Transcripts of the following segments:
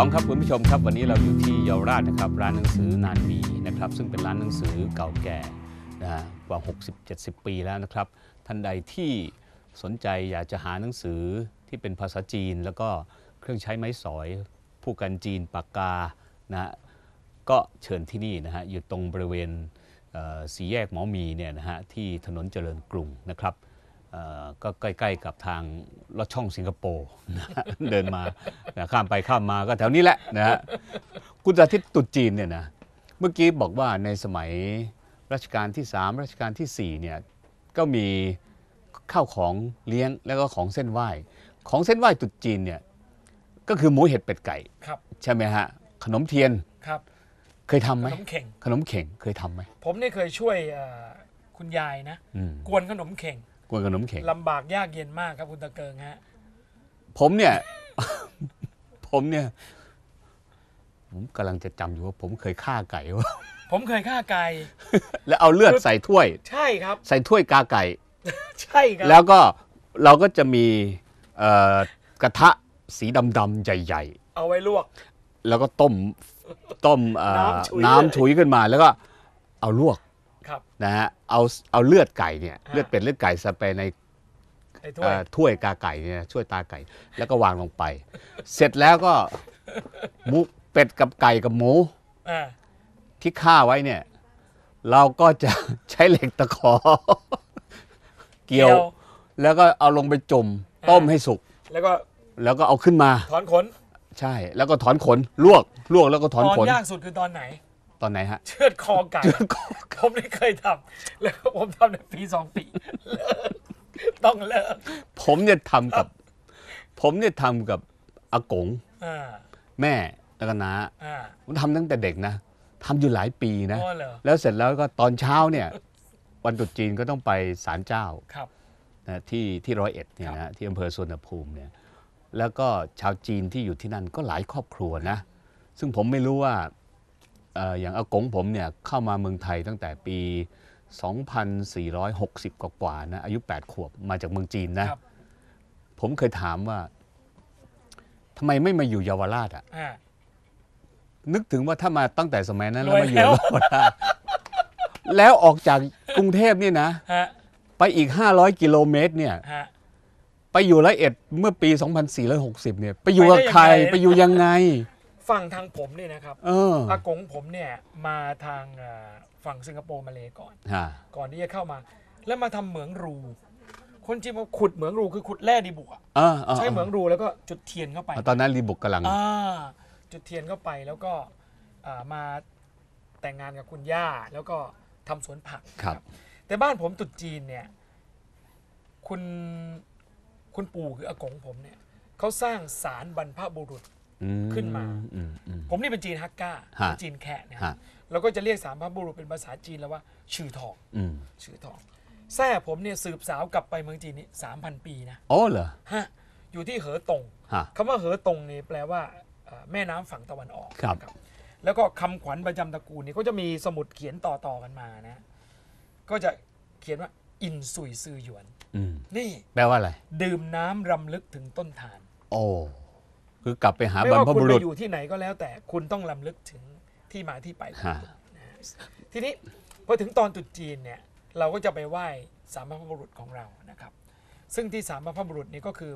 2ครับคุณผู้ชมครับวันนี้เราอยู่ที่เยาวราชนะครับ ร้านหนังสือนานมีนะครับ ซึ่งเป็นร้านหนังสือเก่าแก่นะกว่า 60-70 ปีแล้วนะครับท่านใดที่สนใจอยากจะหาหนังสือที่เป็นภาษาจีน แล้วก็เครื่องใช้ไม้สอย ผู้กันจีนปากกานะฮะก็เชิญที่นี่นะฮะอยู่ตรงบริเวณสีแยกหมอมีเนี่ยนะฮะที่ถนนเจริญกรุงนะครับก็ใกล้ๆกับทางลอดช่องสิงคโปร์เดินมาข้ามไปข้ามมาก็แถวนี้แหละนะฮะคุณสาธิตตุจีนเนี่ยนะเมื่อกี้บอกว่าในสมัยรัชกาลที่3รัชกาลที่4เนี่ยก็มีข้าวของเลี้ยงแล้วก็ของเส้นไหว้ ของเส้นไหว้ตุจีนเนี่ยก็คือหมูเห็ดเป็ดไก่ใช่ไหมฮะขนมเทียนครับ เคยทำไหมขนมเข่งขนมเข่งเคยทำไหมผมนี่เคยช่วยคุณยายนะกวนขนมเข่งลวยขนมเข็งลำบากยากเย็นมากครับคุณตะเกิงฮะผมเนี่ยผมเนี่ยผมกำลังจะจำอยู่ว่า ผมเคยฆ่าไก่วะผมเคยฆ่าไก่แล้วเอาเลือดใส่ถ้วย ใช่ครับใส่ถ้วยกาไก่ใช่ครับแล้วก็เราก็จะมีกระทะสีดำๆใหญ่ ๆ เอาไว้ลวก แล้วก็ต้มต้มน้ำถุยขึ้นมาแล้วก็ เอาลวกนะฮะเอาเอาเลือดไก่เนี่ยเลือดเป็ดเลือดไก่สเปรย์ในถ้วยกาไก่เนี่ยช่วยตาไก่แล้วก็วางลงไป เสร็จแล้วก็มุเป็ดกับไก่กับหมูที่ฆ่าไว้เนี่ย เราก็จะใช้เหล็กตะขอ เกี่ยว แล้วก็เอาลงไปจุ่มต้มให้สุกแล้วก็แล้วก็เอาขึ้นมาถอนขนใช่ แล้วก็ถอนขนลวกลวกแล้วก็ถอนขนตอนยากสุด คือตอนไหนตอนไหนฮะเชือดคอไก่ผมไม่เคยทำแล้วผมทำในปีสองปีเลิกต้องเลิกผมเนี่ยทำกับ ผมเนี่ยทำกับอากงแม่แล้วก็น้าผมทำตั้งแต่เด็กนะทำอยู่หลายปีนะ แล้วเสร็จแล้วก็ตอนเช้าเนี่ย วันตรุษจีนก็ต้องไปศาลเจ้าครับที่ที่ร้อยเอ็ดเนี่ยนะที่อำเภอสุวรรณภูมิเนี่ย แล้วก็ชาวจีนที่อยู่ที่นั่นก็หลายครอบครัวนะซึ่งผมไม่รู้ว่าอย่างอากงผมเนี่ยเข้ามาเมืองไทยตั้งแต่ปี 2460 กว่าๆนะอายุ 8 ขวบมาจากเมืองจีนนะผมเคยถามว่าทำไมไม่มาอยู่เยาวราชอ่ะนึกถึงว่าถ้ามาตั้งแต่สมัยนั้นแล้วมาอยู่เยาวราชแล้วออกจากกรุงเทพเนี่ยนะไปอีก 500กิโลเมตรเนี่ยไปอยู่ละเอ็ดเมื่อปี 2460 เนี่ย ไปอยู่กับใครไปอยู่ยังไงฝั่งทางผมเนี่ยนะครับออากงผมเนี่ยมาทางฝั่งสิงคโปร์มาเลยก่อน ก่อนที่จะเข้ามา แล้วมาทำเหมืองรู คนจีนมาขุดเหมืองรู คือขุดแร่ดีบุกอะใช้เหมืองรู แล้วก็จุดเทียนเข้าไป ตอนนั้นรีบุกกำลังจุดเทียนเข้าไปแล้วก็มาแต่งงานกับคุณย่าแล้วก็ทำสวนผักครับ แต่บ้านผมตุดจีนเนี่ยคุณคุณปู่คืออากงผมเนี่ยเขาสร้างศาลบรรพบุรุษขึ้นมา ผมนี่เป็นจีนฮักก้า จีนแขกนะครับล้วก็จะเรียกสามพระบุรุษเป็นภาษาจีนแล้วว่า ชื่อทองชื่อทองแท้ผมเนี่ยสืบสาวกลับไปเมืองจีนนี่สามพันปีนะอ๋อเหรอ ฮะ อยู่ที่เหอตงคำว่าเหอตงนี่แปลว่า แม่น้ำฝั่งตะวันออก ครับรบแล้วก็คำขวัญประจำตระกูลนี่ก็จะมีสมุดเขียนต่อๆกันมานะ ก็จะเขียนว่า อินสุยซือหยวนนี่ แปลว่าอะไร ดื่มน้ำรำลึกถึงต้นทาน โอ้คือ กลับไปหามบรรว่าพคุณบุไปรุษอยู่ที่ไหนก็แล้วแต่คุณต้องลำลึกถึงที่มาที่ไปทีนี้พอถึงตอนตุดจีนเนี่ย เราก็จะไปไหว้สามบรรพบุรุษของเรานะครับ ซึ่งที่สามบรรพบุรุษนี่ก็คือ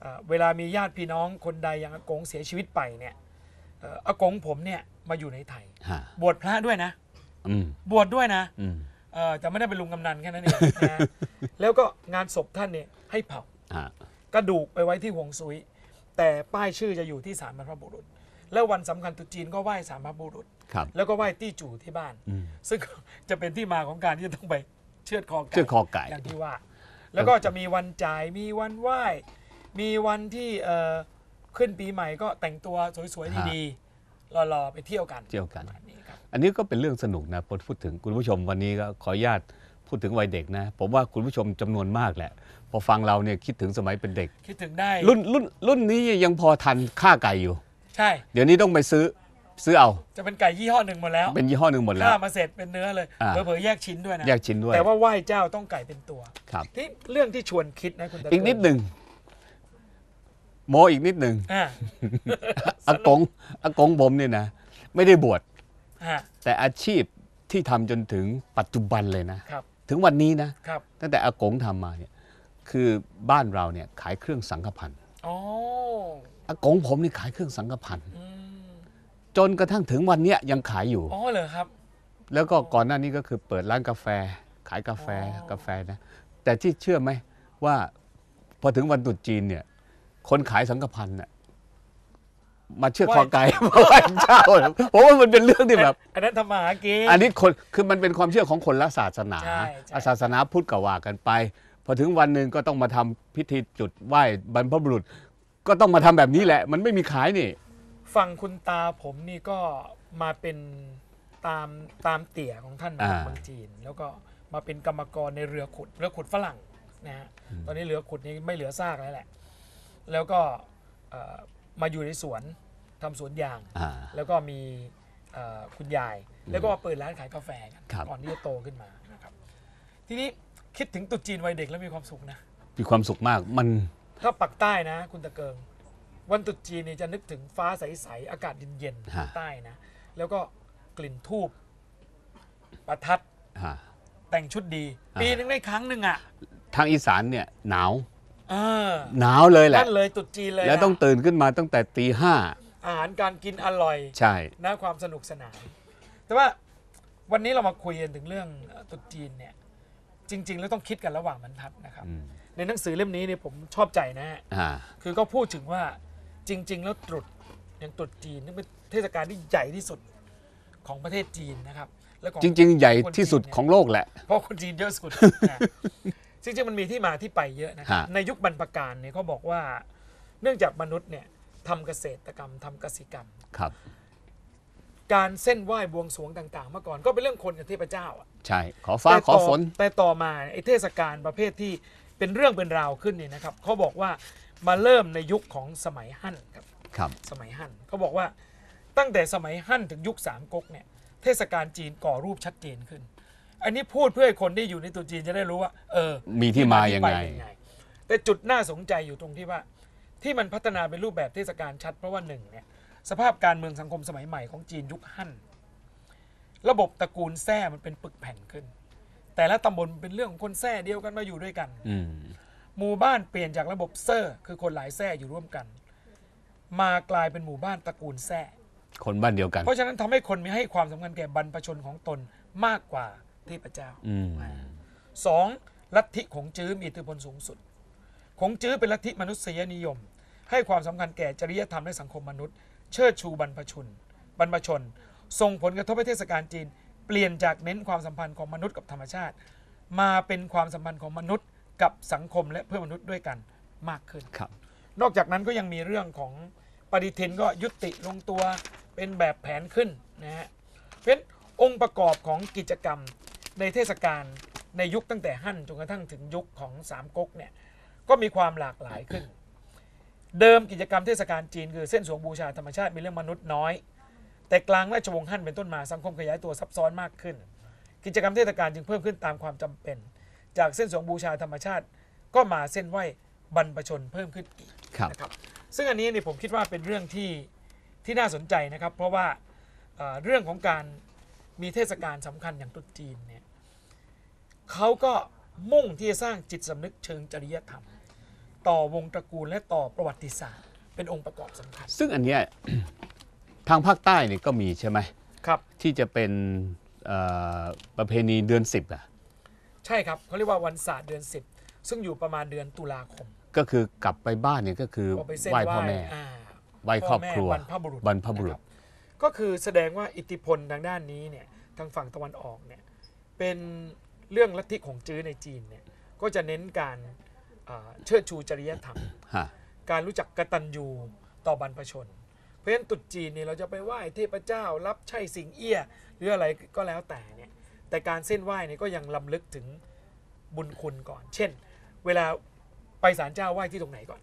เอเวลามีญาติพี่น้องคนใดอย่างอากงเสียชีวิตไปเนี่ยอากงผมเนี่ยมาอยู่ในไทย บวชพระด้วยนะอบวชด้วยนะจะแต่ไม่ได้เป็นลุงกำนันแค่นั้นเองนะแล้วก็งานศพท่านเนี่ยให้เผากระดูกไปไว้ที่หวงซุยแต่ป้ายชื่อจะอยู่ที่ศาลบรรพบุรุษ แล้ววันสำคัญตุจีนก็ไหว้ศาลบรรพบุรุษ แล้วก็ไหว้ที่จู่ที่บ้าน ซึ่งจะเป็นที่มาของการที่ต้องไปเชือดคอไก่เชือดคอไก่อย่างที่ว่า แล้วก็จะมีวันจ่ายมีวันไหว้ มีวันที่ขึ้นปีใหม่ก็แต่งตัวสวยๆดีๆรอๆไปเที่ยวกันเที่ยวกันอันนี้ก็เป็นเรื่องสนุกนะพอพูดถึงคุณผู้ชมวันนี้ก็ขออนุญาตพูดถึงวัยเด็กนะผมว่าคุณผู้ชมจำนวนมากแหละพอฟังเราเนี่ยคิดถึงสมัยเป็นเด็กคิดถึงได้ รุ่นรุ่นรุ่นนี้ยังพอทันค่าไก่อยู่ ใช่เดี๋ยวนี้ต้องไปซื้อซื้อเอา จะเป็นไก่ยี่ห้อหนึ่งหมดแล้วเป็นยี่ห้อหนึ่งหมดแล้วข้ามาเสร็จเป็นเนื้อเลยเผลอๆแยกชิ้นด้วยนะแยกชิ้นด้วยแต่ว่าไหว้เจ้าต้องไก่เป็นตัวครับ ที่เรื่องที่ชวนคิดนะคุณตาอีกนิดหนึ่งโมอีกนิดหนึ่งอากงอากงผมเนี่ยนะไม่ได้บวชแต่อาชีพที่ทำจนถึงปัจจุบันเลยนะครับถึงวันนี้นะครับตั้งแต่อากงทำมาเนี่ยคือบ้านเราเนี่ยขายเครื่องสังกพันธ์อ๋ออากงผมนี่ขายเครื่องสังกพันธ์ จนกระทั่งถึงวันเนี้ยยังขายอยู่ อ๋อเหรอครับ แล้วก็ก่อนหน้านี้ก็คือเปิดร้านกาแฟ ขายกาแฟกาแฟนะ แต่ที่เชื่อไหมว่า พอถึงวันตรุษจีนเนี่ย คนขายสังกพันธ์เนี่ยมาเชื่อคอไก่มาไหว้เจ้าพะาะว่ามันเป็นเรื่องที่แบบ อันนั้นทำมาหากินอันนี้คนคือมันเป็นความเชื่อของคนละศาสนา ศาสนาพุทธกบว่ากันไปพอถึงวันหนึ่งก็ต้องมาทำพิธีจุดไหว้บรรพบุรุษ ก็ต้องมาทำแบบนี้แหละ มันไม่มีขายนี่ฝั่งคุณตาผมนี่ก็มาเป็นตามตามเตี่ยของท่านเมืจีน แล้วก็มาเป็นกรรมกรในเรือขุดเรือขุดฝรั่งนะฮะตอนนี้เรือขุดนี้ไม่เหลือซากแล้วแหละ แล้วก็มาอยู่ในสวนทำสวนยางแล้วก็มีคุณยาย แล้วก็เปิดร้านขายกาแฟก่อนที่จะโตขึ้นมานะครับ ทีนี้คิดถึงตุ๊จีนวัยเด็กแล้วมีความสุขนะ มีความสุขมากมันถ้าปักใต้นะคุณตะเกิง วันตุ๊จีนเนี่ยจะนึกถึงฟ้าใสๆอากาศเย็นๆใต้นะแล้วก็กลิ่นทูบประทัดแต่งชุดดี ปีนึงได้ครั้งหนึ่งอ่ะทางอีสานเนี่ยหนาวหนาวเลยแหละนั่นเลยตุ๊จีนเลยแล้วต้องตื่นขึ้นมาตั้งแต่ตีห้าอาหารการกินอร่อย ใช่นะความสนุกสนานแต่ว่าวันนี้เรามาคุยกันถึงเรื่อง ตุ๊จีนเนี่ยจริง ๆ แล้วต้องคิดกันระหว่างบรรทัดนะครับในหนังสือเล่มนี้เนี่ยผมชอบใจนะฮะ่คือก็พูดถึงว่าจริงๆแล้วตรุษอย่างตรุษจีนนี่เป็นเทศกาลที่ใหญ่ที่สุดของประเทศจีนนะครับ และวจริงๆ ใหญ่ที่สุดของโลกแหละ เพราะคนจีนเยอะสุด่งจริงๆมันมีที่มาที่ไปเยอะนะครับในยุคบรรพกาลเนี่ยเขาบอกว่าเนื่องจากมนุษย์เนี่ยทำเกษตรกรรมทำกสิกรรมครับ การเส้นไหว้บวงสรวงต่างๆเมื่อก่อน ก็เป็นเรื่องคนกับเทพเจ้าอะใช่ ขอฟ้าแต่ขอฝน แต่ต่อมาไอ้เทศกาลประเภทที่เป็นเรื่องเป็นราวขึ้นเนี่ยนะครับเขาบอกว่ามาเริ่มในยุคของสมัยฮั่นครับครับสมัยฮั่นเขาบอกว่าตั้งแต่สมัยฮั่นถึงยุคสามก๊กเนี่ยเทศกาลจีนก่อรูปชัดเจนขึ้น อันนี้พูดเพื่อให้คนที่อยู่ในตัวจีนจะได้รู้ว่าเออ มีที่มาอย่างไง แต่จุดน่าสนใจอยู่ตรงที่ว่าที่มันพัฒนาเป็นรูปแบบเทศกาลชัด เพราะว่าหนึ่งเนี่ยสภาพการเมืองสังคมสมัยใหม่ ของจีนยุคฮั่นระบบตระกูลแท้มันเป็นปึกแผ่นขึ้น แต่ละตำบลเป็นเรื่องของคนแท้เดียวกันมาอยู่ด้วยกันอืหมู่บ้านเปลี่ยนจากระบบเซอร์คือคนหลายแท้อยู่ร่วมกัน มากลายเป็นหมู่บ้านตระกูลแท้คนบ้านเดียวกัน เพราะฉะนั้นทำให้คนมีให้ความสำคัญแก่บรรพชนของตนมากกว่าเทพเจ้าอสองลัทธิของจื้อมีอิทธิพลสูงสุดของจื้อเป็นลัทธิมนุษยนิยม ให้ความสำคัญแก่จริยธรรมและสังคมมนุษย์ เชิดชูบรรพชนบรรพชนส่งผลกระทบให้เทศกาลจีนเปลี่ยนจากเน้นความสัมพันธ์ของมนุษย์กับธรรมชาติ มาเป็นความสัมพันธ์ของมนุษย์กับสังคมและเพื่อมนุษย์ด้วยกันมากขึ้นครับนอกจากนั้นก็ยังมีเรื่องของปฏิทินก็ยุติลงตัวเป็นแบบแผนขึ้นนะฮะเพราะนนองค์ประกอบของกิจกรรมในเทศกาลในยุคตั้งแต่หั่นจนกระทั่งถึงยุคของสามก๊กเนี่ยก็มีความหลากหลายขึ้น เดิมกิจกรรมเทศกาลจีนคือเส้นสวงบูชาธรรมชาติมีเรื่องมนุษย์น้อยแต่กลางราชวงศ์ฮั่นเป็นต้นมาสังคมขยายตัวซับซ้อนมากขึ้น กิจกรรมเทศกาลจึงเพิ่มขึ้นตามความจำเป็น จากเส้นสวงบูชาธรรมชาติ ก็มาเส้นไหวบรรพชนเพิ่มขึ้นอีกนะครับซึ่งอันนี้เนี่ยผมคิดว่าเป็นเรื่องที่ที่น่าสนใจนะครับ เพราะว่าเรื่องของการมีเทศกาลสำคัญอย่างตุ๊จีนเนี่ยเขาก็มุ่งที่จะสร้างจิตสำนึกเชิงจริยธรรม ต่อวงตระกูลและต่อประวัติศาสตร์เป็นองค์ประกอบสำคัญ ซึ่งอันเนี้ยทางภาคใต้เนี่ยก็มีใช่ไหมครับ ที่จะเป็นประเพณีเดือนสิบอ่ะใช่ครับเขาเรียกว่าวันศาสตร์เดือนสิบซึ่งอยู่ประมาณเดือนตุลาคม ก็คือกลับไปบ้านเนี่ยก็คือไหว้พ่อแม่ไหว้ครอบครัวบรรพบุรุษบบุรก็คือแสดงว่าอิทธิพลทางด้านนี้เนี่ยทางฝั่งตะวันออกเนี่ยเป็นเรื่องลัทธิของจื้อในจีนเนี่ยก็จะเน้นการเชิดชูจริยธรรมการรู้จักกตัญญูต่อบรรพชนเพราะฉะนั้นตุ๊จีนเนี่ยเราจะไปไหว้เทพเจ้ารับใช่สิงเอี้ยหรืออะไรก็แล้วแต่เนี่ยแต่การเส้นไหว้เนี่ยก็ยังลำลึกถึงบุญคุณก่อน เช่น เวลาไปศาลเจ้าไหว้ที่ตรงไหนก่อน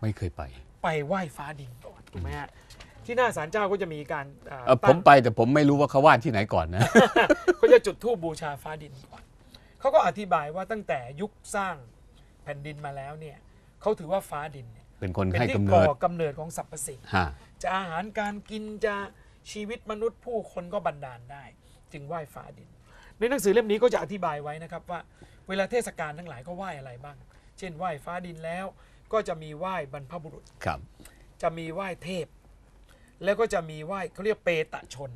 ไม่เคยไป ไปไหว้ฟ้าดินก่อนถูกไหมฮะที่หน้าศาลเจ้าก็จะมีการอ่าผมไปแต่ผมไม่รู้ว่าเขาไหว้ที่ไหนก่อนนะเขาจะจุดธูปบูชาฟ้าดินก่อนเขาก็อธิบายว่าตั้งแต่ยุคสร้างแผ่นดินมาแล้วเนี่ยเขาถือว่าฟ้าดินเเป็นคนเป็นให้ที่ก่เนิดอกำเนิดของสรรพสิ่งจะอาหารการกินจะชีวิตมนุษย์ ผู้คนก็บันดาลได้จึงไหว้ฟ้าดิน ในหนังสือเล่มนี้ก็จะอธิบายไว้นะครับ ว่าเวลาเทศกาลทั้งหลายก็ไหว้อะไรบ้าง เช่น ไหว้ฟ้าดินแล้วก็จะมีไหว้บรรพบุรุษครับ จะมีไหว้เทพ แล้วก็จะมีไหว้เขาเรียกเปตะชน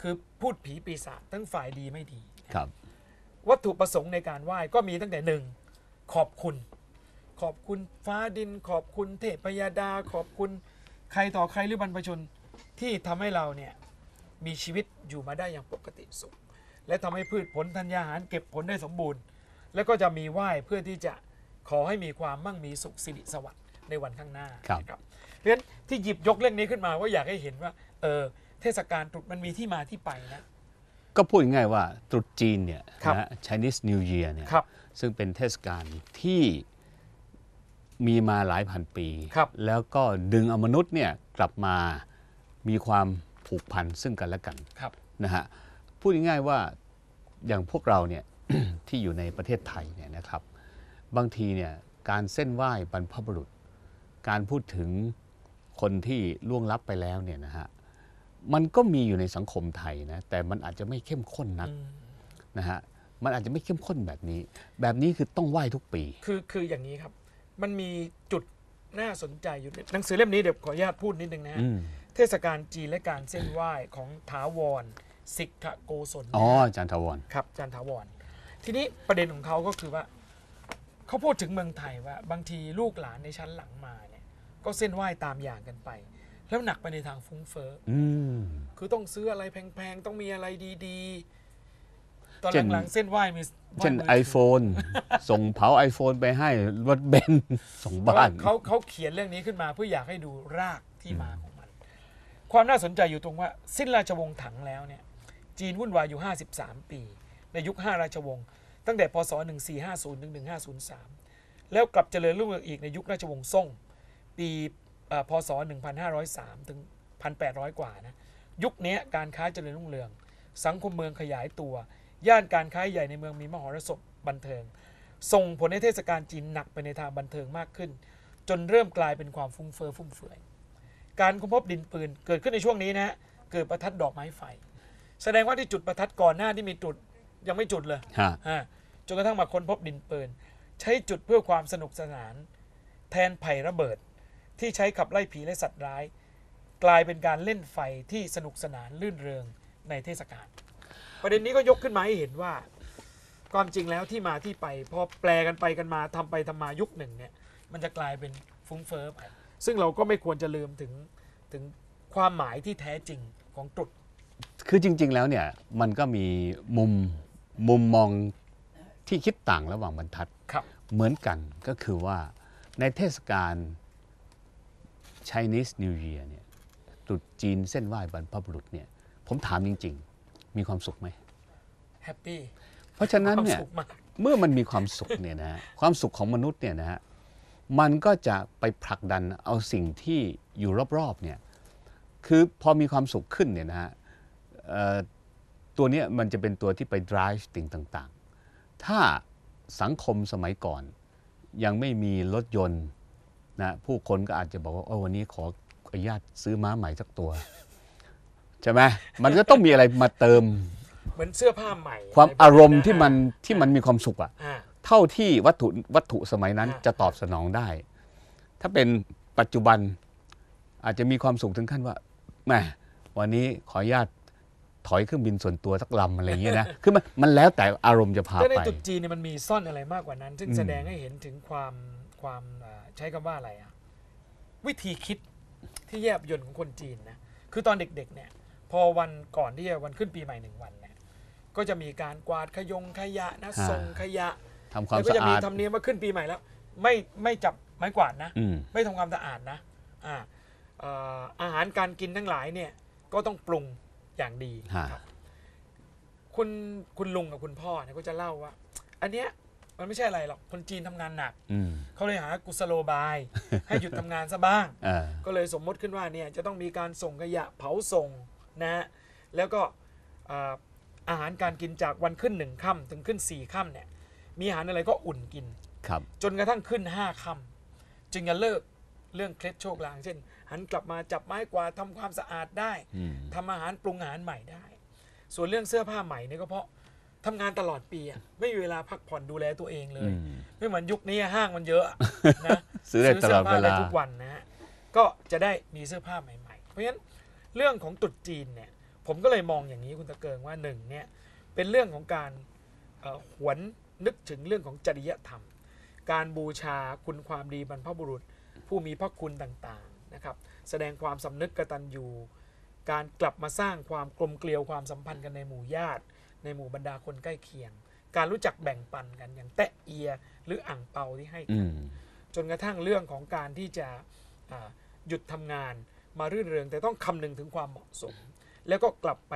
คือพูดผีปีศาจทั้งฝ่ายดีไม่ดีครับ วัตถุประสงค์ในการไหว้ก็มีตั้งแต่หนึ่งขอบคุณขอบคุณฟ้าดิน ขอบคุณเทพยาดา ขอบคุณใครต่อใครหรือบรรพชนที่ทำให้เราเนี่ยมีชีวิตอยู่มาได้อย่างปกติสุข และทำให้พืชผลธัญญาหารเก็บผลได้สมบูรณ์ แล้วก็จะมีไหว้เพื่อที่จะขอให้มีความมั่งมีสุขสิริสวัสดิ์ในวันข้างหน้าครับ เพราะฉะนั้นที่หยิบยกเรื่องนี้ขึ้นมาว่าอยากให้เห็นว่าเออเทศกาลตรุษมันมีที่มาที่ไปนะก็พูดง่ายว่าตรุษจีนเนี่ยนะฮะ Chinese New Year เนี่ยซึ่งเป็นเทศกาลที่มีมาหลายพันปีครับแล้วก็ดึงเอามนุษย์เนี่ยกลับมา มีความผูกพันซึ่งกันและกันครับนะฮะ พูดง่ายๆว่าอย่างพวกเราเนี่ยที่อยู่ในประเทศไทยเนี่ยนะครับ บางทีเนี่ยการเส้นไหว้บรรพบุรุษ การพูดถึงคนที่ล่วงลับไปแล้วเนี่ยนะฮะมันก็มีอยู่ในสังคมไทยนะ แต่มันอาจจะไม่เข้มข้นนักนะฮะมันอาจจะไม่เข้มข้นแบบนี้ แบบนี้คือต้องไหว้ทุกปี คือคืออย่างนี้ครับมันมีจุดน่าสนใจอยู่หนังสือเล่มนี้เดี๋ยวขออนุญาตพูดนิดนึงนะเทศกาลจีนและการเส้นไหว้ ของถาวร สิกขโกศลอ๋ออาจารย์ถาวร ครับอาจารย์ถาวร ทีนี้ประเด็นของเขาก็คือว่า เขาพูดถึงเมืองไทยว่า บางทีลูกหลานในชั้นหลังมาเนี่ย ก็เส้นไหว้ตามอย่างกันไป แล้วหนักไปในทางฟุ้งเฟ้อคือต้องซื้ออะไรแพงๆต้องมีอะไรดี ๆตอนหลังๆเส้นไหว้มีเช่น iPhone ส่งเผา iPhone ไปให้รถเบนซ์ส่งเพราะบ้าว่านเขาเขาเขียนเรื่องนี้ขึ้นมาเพื่ออยากให้ดูรากที่มาของมัน ความน่าสนใจอยู่ตรงว่า สิ้นราชวงศ์ถังแล้วเนี่ยจีนวุ่นวายอยู่ 53 ปี ในยุค 5 ราชวงศ์ตั้งแต่พศ 1450ถึง1503 แล้วกลับเจริญรุ่งเรืองอีกในยุคราชวงศ์ซ่ง ปี่พศ 1503ถึง1800 กว่านะยุคนี้การค้าเจริญรุ่งเรือง สังคมเมืองขยายตัวย่านการค้าใหญ่ในเมืองมีมหรสพบันเทิง ส่งผลให้เทศกาลจีนหนักไปในทางบันเทิงมากขึ้น จนเริ่มกลายเป็นความฟุ้งเฟอ้อฟุ่มเฟือยการค้นพบดินปืนเกิดขึ้นในช่วงนี้นะเกิดประทัดดอกไม้ไฟ แสดงว่าที่จุดประทัดก่อนหน้าที่มีจุดยังไม่จุดเลยจนกระทั่งมาค้นพบดินปืน ใช้จุดเพื่อความสนุกสนาน แทนไผ่ระเบิด ที่ใช้ขับไล่ผีและสัตว์ร้าย กลายเป็นการเล่นไฟที่สนุกสนานลื่นเริงในเทศกาลประเด็นนี้ก็ยกขึ้นมาให้เห็นว่าความจริงแล้วที่มาที่ไปพอแปลกันไปกันมาทำไปทำมายุคหนึ่งเนี่ยมันจะกลายเป็นฟุ้งเฟ้อไปซึ่งเราก็ไม่ควรจะลืมถึงถึงความหมายที่แท้จริงของตรุษคือจริงๆแล้วเนี่ย มันก็มีมุมมุมมองที่คิดต่างระหว่างบรรทัดครับเหมือนกันก็คือว่าในเทศกาล Chinese New Year เนี่ยตรุษจีนเส้นไหว้บรรพบุรุษเนี่ยผมถามจริง ๆมีความสุขไหมแฮปปี้เพราะฉะนั้นเนี่ยเมื่อมันมีความสุขเนี่ยนะความสุขของมนุษย์เนี่ยนะฮะมันก็จะไปผลักดันเอาสิ่งที่อยู่รอบๆเนี่ยคือพอมีความสุขขึ้นเนี่ยนะฮะตัวนี้มันจะเป็นตัวที่ไป drive สิ่งต่างๆ ถ้าสังคมสมัยก่อนยังไม่มีรถยนต์นะผู้คนก็อาจจะบอกว่าโอ้วันนี้ขออนุญาตซื้อม้าใหม่สักตัวใช่ไหมมันก็ต้องมีอะไรมาเติมเหมือนเสื้อผ้าใหม่ความอารมณ์ที่มันที่มันมีความสุขอะ่เท่าที่วัตถุวัตถุสมัยนั้นจะตอบสนองได้ ถ้าเป็นปัจจุบันอาจจะมีความสุขถึงขั้นว่าแมมวันนี้ขออนุญาตถอยเครื่องบินส่วนตัวสักลำอะไรอย่างเงี้ยนะคือมันมันแล้วแต่อารมณ์จะพาแต่ในจตุดจีนเนี่ยมันมีซ่อนอะไรมากกว่านั้นซึ่งแสดงให้เห็นถึงความความใช้คำว่าอะไรอะวิธีคิดที่แยบยลของคนจีนนะคือตอนเด็กๆ เนี่ยพอวันก่อนที่จะวันขึ้นปีใหม่หนึ่งวันเนี่ย ก็จะมีการกวาดขยงขยะนะส่งขยะทำความแล้วก็จะมีทำเนียมว่าขึ้นปีใหม่แล้วไม่ไม่จับไม้กวาดนะมไม่ทำความสะอาดนะอ่าอาหารการกินทั้งหลายเนี่ยก็ต้องปรุงอย่างดีะครับคุณคุณลุงกับคุณพ่อเนี่ยก็จะเล่าว่า อันเนี้ยมันไม่ใช่อะไรหรอกคนจีนทำงานหนักอเขาเลยหากุศโลบายให้หยุดทำงานซะบ้างก็เลยสมมติขึ้นว่าเนี่ยจะต้องมีการส่งขยะเผาส่งนะฮะแล้วก็อาหารการกินจากวันขึ้นหนึ่งค่ำถึงขึ้นสี่ค่ำเนี่ยมีอาหารอะไรก็อุ่นกินครับจนกระทั่งขึ้นห้าค่ำจึงจะเลิกเรื่องเคล็ดโชคลาง เช่น หันกลับมาจับไม้กวาดทำความสะอาดได้ทำอาหารปรุงอาหารใหม่ได้ ส่วนเรื่องเสื้อผ้าใหม่เนี่ยก็เพราะทำงานตลอดปีอะไม่มีเวลาพักผ่อนดูแลตัวเองเลยมไม่เหมือนยุคนี้ห้างมันเยอะนะซื้อตลอดเวลาื้อผ้ผได้ทุกวันนะฮะก็จะได้มีเสื้อผ้าใหม่ๆเพราะฉะนั้นเรื่องของตุดจีนเนี่ยผมก็เลยมองอย่างนี้คุณตะเกิงว่าหนึ่งเนี่ยเป็นเรื่องของการหวนนึกถึงเรื่องของจริยธรรม การบูชาคุณความดีบรรพบุรุษ ผู้มีพระคุณต่างๆนะครับ แสดงความสำนึกกตัญญูการกลับมาสร้างความกลมเกลียวความสัมพันธ์กันในหมู่ญาติ ในหมู่บรรดาคนใกล้เคียง การรู้จักแบ่งปันกันอย่างแตะเอียหรืออ่างเปาที่ให้กันจนกระทั่งเรื่องของการที่จะหยุดทำงานมารื่นเริงแต่ต้องคำนึงถึงความเหมาะสม แล้วก็กลับไป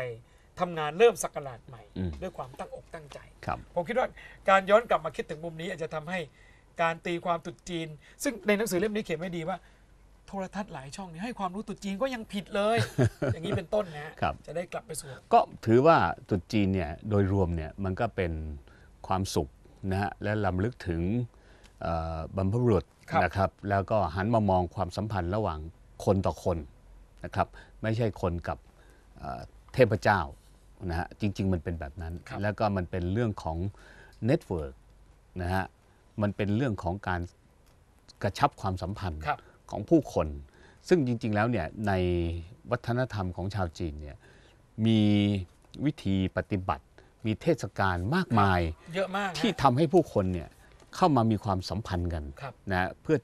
ทำงานเริ่มสักกาะใหม่ด้วยความตั้งอกตั้งใจผมคิดว่าการย้อนกลับมาคิดถึงมุมนี้อาจจะทำให้การตีความตุุดจีนซึ่งในหนังสือเล่มนี้เขียนไว้ดีว่าโทรทัศน์หลายช่องนีให้ความรู้ตุุดจีนก็ยังผิดเลย อย่างนี้เป็นต้นนะครับจะได้กลับไปสู่ก็ถือว่าตุุดจีนเนี่ยโดยรวมเนี่ยมันก็เป็นความสุขนะฮะและลำลึกถึงบรรพบุรุษนะครับแล้วก็หันมามองความสัมพันธ์ระหว่างคนต่อคนนะครับไม่ใช่คนกับเทพเจ้านะฮะจริง ๆมันเป็นแบบนั้น แล้วก็มันเป็นเรื่องของเน็ตเวิร์กนะฮะมันเป็นเรื่องของการกระชับความสัมพันธ์ของผู้คน ซึ่งจริงๆแล้วเนี่ยในวัฒนธรรมของชาวจีนเนี่ยมีวิธีปฏิบัติ มีเทศกาลมากมายเยอะมากที่ทำให้ผู้คนเนี่ยเข้ามามีความสัมพันธ์กันนะเพื่อ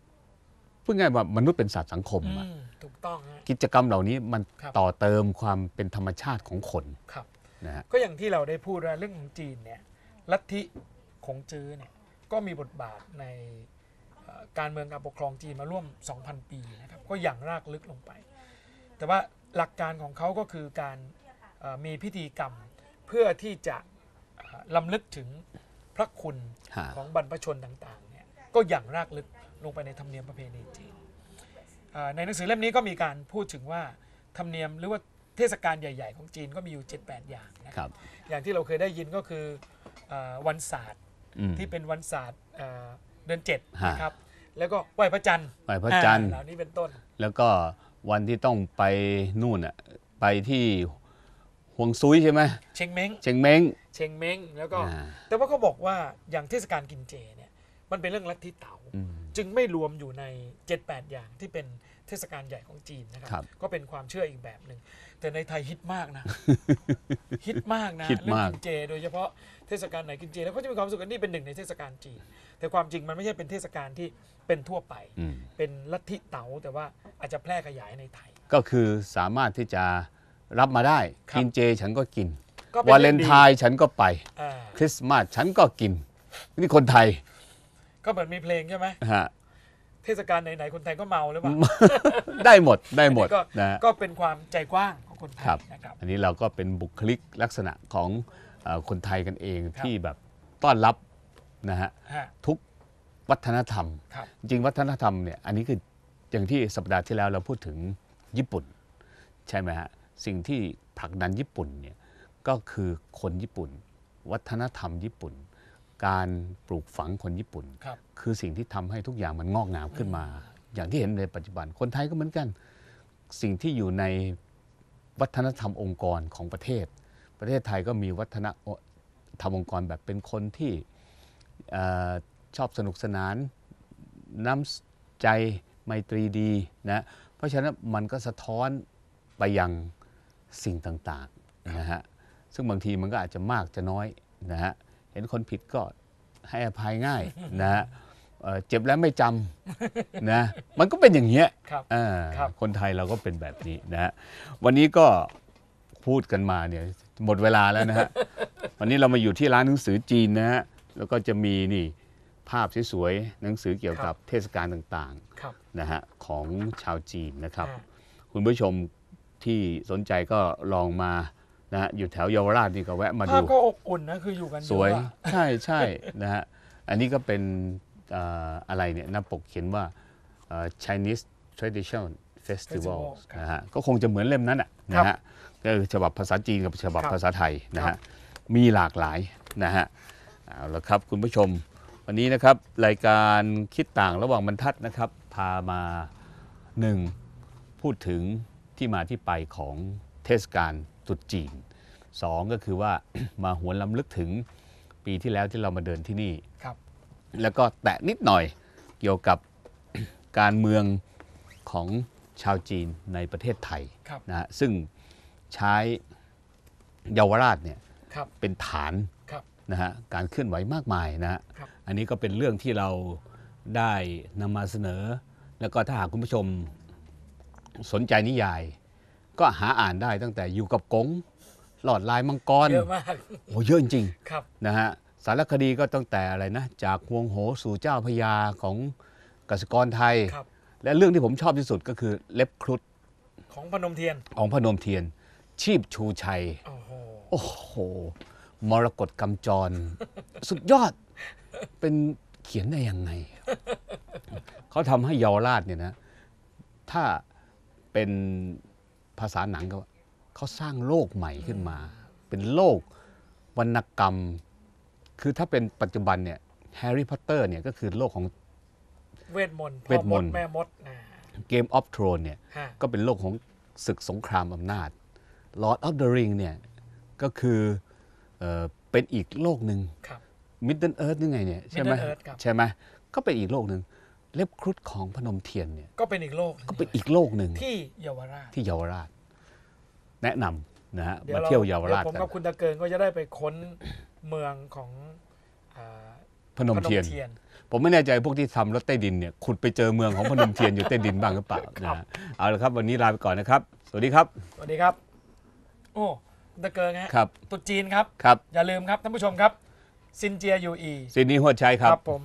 พูดง่ายว่ามนุษย์เป็นสัตว์สังคมอะถูกต้องกิจกรรมเหล่านี้มันต่อเติมความเป็นธรรมชาติของคน ครับนะฮะก็อย่างที่เราได้พูดเรื่องของจีนเนี่ยลัทธิของจื้อเนี่ยก็มีบทบาทในการเมืองการปกครองจีนมาร่วม 2,000 ปีนะครับก็อย่างรากลึกลงไป แต่ว่าหลักการของเขาก็คือการมีพิธีกรรมเพื่อที่จะลอลำลึกถึงพระคุณของบรรพชนต่างๆเนี่ยก็อย่างรากลึกลงไปในธรรมเนียมประเพณีจีน ในหนังสือเล่มนี้ก็มีการพูดถึงว่าธรรมเนียมหรือว่าเทศกาลใหญ่ๆของจีนก็มีอยู่7ดอย่างนะครับ อย่างที่เราเคยได้ยินก็คือวันศาสตร์ที่เป็นวันศาสตร์เดือนเจ็ดนะครับ แล้วก็ไหว้พระจันทร์ ไหว้พระจันทร์เหล่านี้เป็นต้น แล้วก็วันที่ต้องไปนู่นอ่ะไปที่ห่วงซุยใช่ไหมเชงเม้งเชงเม้งเชงเม้งแล้วก็ แต่ว่าเขาบอกว่าอย่างเทศกาลกินเจเนี่ยมันเป็นเรื่องลัทธิเตา๋าจึงไม่รวมอยู่ใน 78 อย่างที่เป็นเทศกาลใหญ่ของจีนนะครับ ก็เป็นความเชื่ออีกแบบหนึ่งแต่ในไทยฮิตมากนะฮิตมากนะเรื่องกินเจโดยเฉพาะเทศกาลไหนกินเจแล้วก็จะมีความสุขกันนี่เป็นหนึ่งในเทศกาลจีน แต่ความจริงมันไม่ใช่เป็นเทศกาลที่เป็นทั่วไป เป็นลัทธิเต๋าแต่ว่าอาจจะแพร่ขยายในไทย ก็คือสามารถที่จะรับมาได้กินเจฉันก็กินวาเลนไทน์ฉันก็ไปคริสต์มาสฉันก็กินนี่คนไทยก็เหมือนมีเพลงใช่ไหมฮะ เทศกาลไหนๆคนไทยก็เมาหรือเปล่าได้หมด ได้หมดนะก็เป็นความใจกว้างของคนไทยนะครับ อันนี้เราก็เป็นบุคลิกลักษณะของคนไทยกันเองที่แบบต้อนรับนะฮะทุกวัฒนธรรม จริงวัฒนธรรมเนี่ยอันนี้คืออย่างที่สัปดาห์ที่แล้วเราพูดถึงญี่ปุ่น ใช่ไหมฮะสิ่งที่ผลักดันญี่ปุ่นเนี่ยก็คือคนญี่ปุ่น วัฒนธรรมญี่ปุ่นการปลูกฝังคนญี่ปุ่นคคือสิ่งที่ทำให้ทุกอย่างมันงอกงามขึ้นมา อย่างที่เห็นในปัจจุบัน คนไทยก็เหมือนกัน สิ่งที่อยู่ในวัฒนธรรมองค์กรของประเทศ ประเทศไทยก็มีวัฒนธรรมองค์กรแบบเป็นคนที่ชอบสนุกสนานน้ำใจไมตรีดีนะเพราะฉะนั้นมันก็สะท้อนไปยังสิ่งต่างๆนะฮะซึ่งบางทีมันก็อาจจะมากจะน้อยนะฮะห็นคนผิดก็ให้อภัยง่ายนะ เจ็บแล้วไม่จำนะ มันก็เป็นอย่างเงี้ยคนไทยเราก็เป็นแบบนี้นะะวันนี้ก็พูดกันมาเนี่ยหมดเวลาแล้วนะฮะ วันนี้เรามาอยู่ที่ร้านหนังสือจีนนะฮะ แล้วก็จะมีนี่ภาพสวยๆหนังสือเกี่ยวกับเทศกาลต่างๆนะฮะของชาวจีนนะครับ คุณผู้ชมที่สนใจก็ลองมานะอยู่แถวเยาวราชนี่ก็แวะมาดูภาพก็อบอุ่นนะ คืออยู่กันสวยใช่ใช่นะฮะอันนี้ก็เป็นอะไรเนี่ยหน้าปกเขียนว่า Chinese Tradition Festival Festival นะฮะก็คงจะเหมือนเล่มนั้นอ่ะนะฮะก็คือฉบับภาษาจีนกับฉบับภาษาไทยนะฮะมีหลากหลายนะฮะเอาละครับคุณผู้ชม วันนี้นะครับรายการคิดต่างระหว่างบรรทัดนะครับพามาหนึ่งพูดถึงที่มาที่ไปของเทศกาลตรุษจีน2ก็คือว่ามาหวนลํำลึกถึงปีที่แล้วที่เรามาเดินที่นี่ครับแล้วก็แตะนิดหน่อยเกี่ยวกับการเมืองของชาวจีนในประเทศไทยนะฮะซึ่งใช้เยาวราชเนี่ยเป็นฐานนะฮะการเคลื่อนไหวมากมายนะฮะอันนี้ก็เป็นเรื่องที่เราได้นำมาเสนอแล้วก็ถ้าหากคุณผู้ชมสนใจนิยายก็หาอ่านได้ตั้งแต่อยู่กับกงหลอดลายมังกร เยอะมาก โอ้เยอะจริงครับ นะฮะสารคดีก็ตั้งแต่อะไรนะ จากฮวงโหสู่เจ้าพญาของกสิกรไทยครับและเรื่องที่ผมชอบที่สุดก็คือเล็บครุฑ ของพนมเทียน ของพนมเทียน ชีพชูชัย โอ้โหโอ้โหมรกตกำจร สุดยอด เป็นเขียนได้ยังไง เขาทำให้ยอราชเนี่ยนะ ถ้าเป็นภาษาหนังก็เขาสร้างโลกใหม่ขึ้นมา เป็นโลกวรรณกรรม คือถ้าเป็นปัจจุบันเนี่ยแฮร์รี่พอตเตอร์เนี่ยก็คือโลกของเวทมนต์เวทมนต์แม่มดเกมออฟทรอนเนี่ย ก็เป็นโลกของศึกสงครามอำนาจ Lord of the Ring เนี่ยก็คือเอเป็นอีกโลกหนึ่งมิดเดิลเอิร์ธยังไงเนี่ยใช่ไหมใช่ไหมก็เป็นอีกโลกหนึ่งเล็บครุฑของพนมเทียนเนี่ยก็เป็นอีกโลกหนึ่งก็เป็นอีกโลกหนึ่งที่เยาวราชที่เยาวราช แนะนำนะฮะมาเที่ยวเยาวราชผมกับคุณตะเกินก็จะได้ไปค้นเมืองของพนมเทียน ผมไม่แน่ใจพวกที่ทำรถใต้ดินเนี่ยขุดไปเจอเมืองของพนมเทียนอยู่ใต้ดินบ้างหรือเปล่านะเอาละครับ วันนี้ลาไปก่อนนะครับ สวัสดีครับสวัสดีครับ โอ้ตะเกินฮะครับตุ๊จีนครับครับ อย่าลืมครับท่านผู้ชมครับซินเจียยูอีซินนี่หัวใจครับครับผม